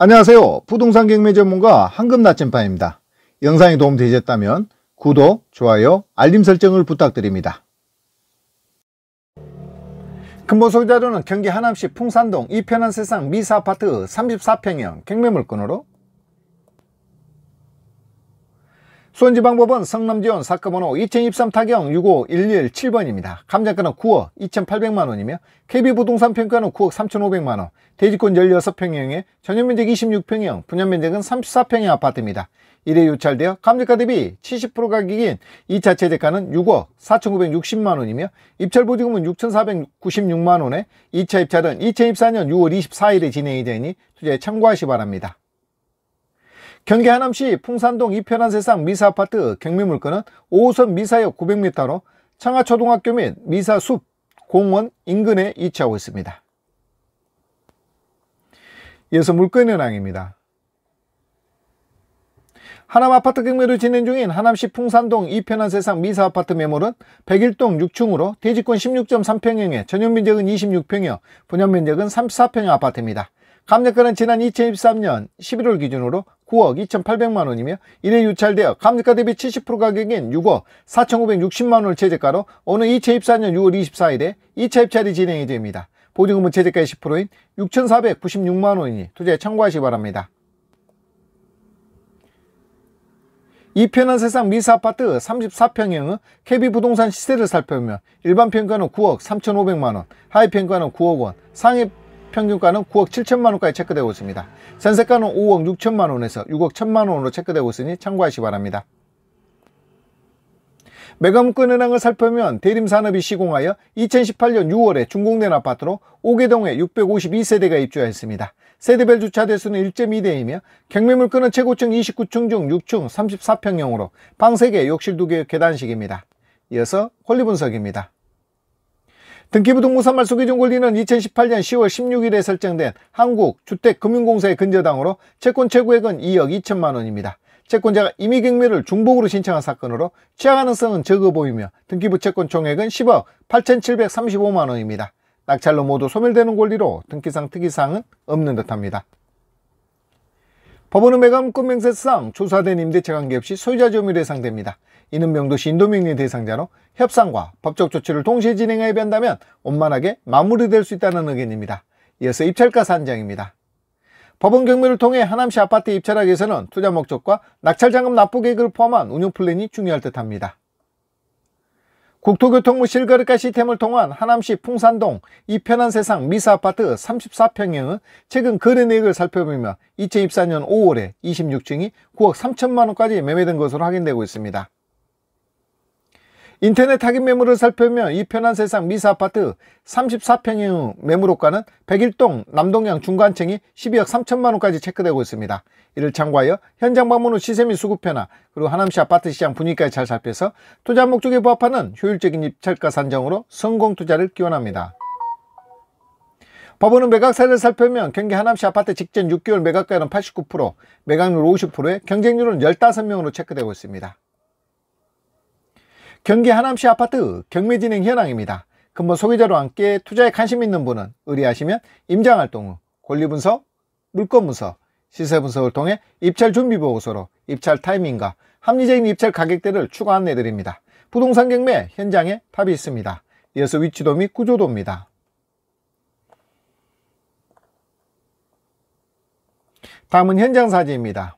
안녕하세요. 부동산 경매 전문가 황금 나침반입니다. 영상이 도움되셨다면 구독, 좋아요, 알림 설정을 부탁드립니다. 금보 소유자료는 경기 하남시 풍산동 이편한 세상 미사아파트 34평형 경매 물건으로 수원지방법은 성남지원 사건번호 2023 타경 6511-7번입니다. 감정가는 9억 2800만원이며 KB부동산 평가는 9억 3500만원, 대지권 16평형에 전용면적 26평형, 분양면적은 34평형 아파트입니다. 1회 유찰되어 감정가 대비 70% 가격인 2차 최저가는 6억 4960만원이며 입찰보증금은 6496만원에 2차 입찰은 2024년 6월 24일에 진행이 되니 투자에 참고하시 바랍니다. 경기 하남시 풍산동 이편한 세상 미사아파트 경매물건은 5호선 미사역 900m로 창하초등학교 및 미사숲 공원 인근에 위치하고 있습니다. 이어서 물건 현황입니다. 하남 아파트 경매를 진행 중인 하남시 풍산동 이편한 세상 미사 아파트 매물은 101동 6층으로 대지권 16.3평형에 전용면적은 26평형, 분양면적은 34평형 아파트입니다. 감정가는 지난 2023년 11월 기준으로 9억 2,800만원이며 이내 유찰되어 감정가 대비 70% 가격인 6억 4,560만원을 최저가로 오는 2024년 6월 24일에 2차 입찰이 진행이 됩니다. 보증금은 최저가의 10%인 6,496만원이니 투자에 참고하시기 바랍니다. 이 편한 세상 미사아파트 34평형의 KB부동산 시세를 살펴보면 일반 평가는 9억 3,500만원, 하위 평가는 9억원, 상위 평균가는 9억 7천만 원까지 체크되고 있습니다. 전세가는 5억 6천만 원에서 6억 1천만 원으로 체크되고 있으니 참고하시기 바랍니다. 매감권 은행을 살펴면 대림산업이 시공하여 2018년 6월에 준공된 아파트로 5개동에 652세대가 입주하였습니다. 세대별 주차대수는 1.2대이며 경매물가은 최고층 29층 중 6층 34평형으로 방 3개, 욕실 2개, 계단식입니다. 이어서 홀리분석입니다 등기부등본산 말소기준 권리는 2018년 10월 16일에 설정된 한국주택금융공사의 근저당으로 채권 최고액은 2억 2천만 원입니다. 채권자가 임의 경매를 중복으로 신청한 사건으로 취하 가능성은 적어 보이며 등기부 채권 총액은 10억 8,735만 원입니다. 낙찰로 모두 소멸되는 권리로 등기상 특이사항은 없는 듯합니다. 법원은 매각 꿈명세상 조사된 임대차 관계없이 소유자 점유율 해상됩니다. 이는 명도시 인도명리 대상자로 협상과 법적 조치를 동시에 진행하여 한다면 원만하게 마무리될 수 있다는 의견입니다. 이어서 입찰가 산정입니다. 법원 경매를 통해 하남시 아파트 입찰하기에서는 투자 목적과 낙찰잔금 납부 계획을 포함한 운영 플랜이 중요할 듯합니다. 국토교통부 실거래가 시스템을 통한 하남시 풍산동 이편한 세상 미사아파트 3 4평의 최근 거래 내역을 살펴보면 2024년 5월에 26층이 9억 3천만원까지 매매된 것으로 확인되고 있습니다. 인터넷 타깃 매물을 살펴면 이 편한 세상 미사 아파트 34평형 매물호가는 101동 남동양 중간층이 12억 3천만원까지 체크되고 있습니다. 이를 참고하여 현장 방문 후 시세 및 수급 편화 그리고 하남시 아파트 시장 분위기까지 잘 살펴서 투자 목적에 부합하는 효율적인 입찰가 산정으로 성공 투자를 기원합니다. 법원은 매각사를 살펴면 경기 하남시 아파트 직전 6개월 매각가는 89%, 매각률 50%에 경쟁률은 15명으로 체크되고 있습니다. 경기 하남시 아파트 경매진행 현황입니다. 근본 소비자로 함께 투자에 관심 있는 분은 의뢰하시면 임장활동 후 권리분석, 물건분석, 시세분석을 통해 입찰 준비보고서로 입찰 타이밍과 합리적인 입찰 가격대를 추가 안내드립니다. 부동산 경매 현장에 탑이 있습니다. 이어서 위치도 및 구조도입니다. 다음은 현장 사진입니다.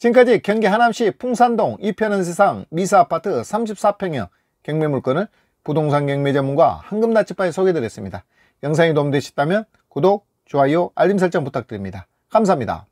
지금까지 경기 하남시 풍산동 이편은 세상 미사아파트 34평형 경매 물건을 부동산 경매 전문가 황금나치파에 소개드렸습니다. 영상이 도움되셨다면 구독, 좋아요, 알림 설정 부탁드립니다. 감사합니다.